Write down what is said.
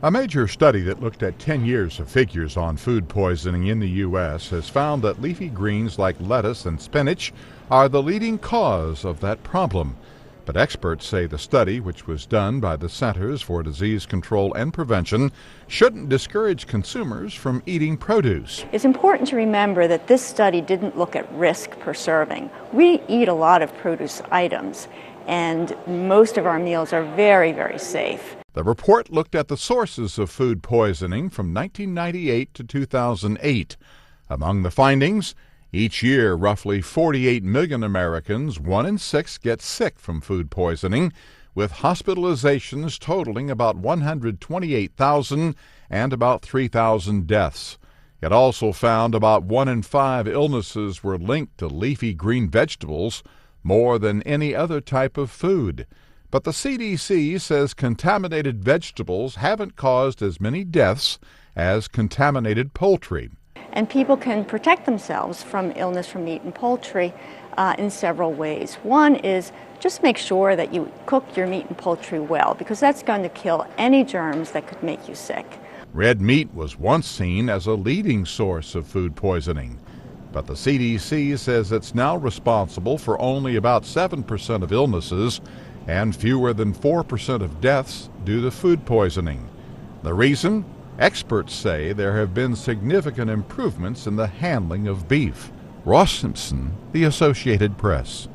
A major study that looked at 10 years of figures on food poisoning in the U.S. has found that leafy greens like lettuce and spinach are the leading cause of that problem. But experts say the study, which was done by the Centers for Disease Control and Prevention, shouldn't discourage consumers from eating produce. It's important to remember that this study didn't look at risk per serving. We eat a lot of produce items, and most of our meals are very, very safe. The report looked at the sources of food poisoning from 1998 to 2008. Among the findings, each year, roughly 48 million Americans, one in six, get sick from food poisoning, with hospitalizations totaling about 128,000 and about 3,000 deaths. It also found about one in five illnesses were linked to leafy green vegetables more than any other type of food. But the CDC says contaminated vegetables haven't caused as many deaths as contaminated poultry. And people can protect themselves from illness from meat and poultry uh, in several ways. One is just make sure that you cook your meat and poultry well because that's going to kill any germs that could make you sick. Red meat was once seen as a leading source of food poisoning, but the CDC says it's now responsible for only about 7% of illnesses and fewer than 4% of deaths due to food poisoning. The reason? Experts say there have been significant improvements in the handling of beef. Ross Simpson, The Associated Press.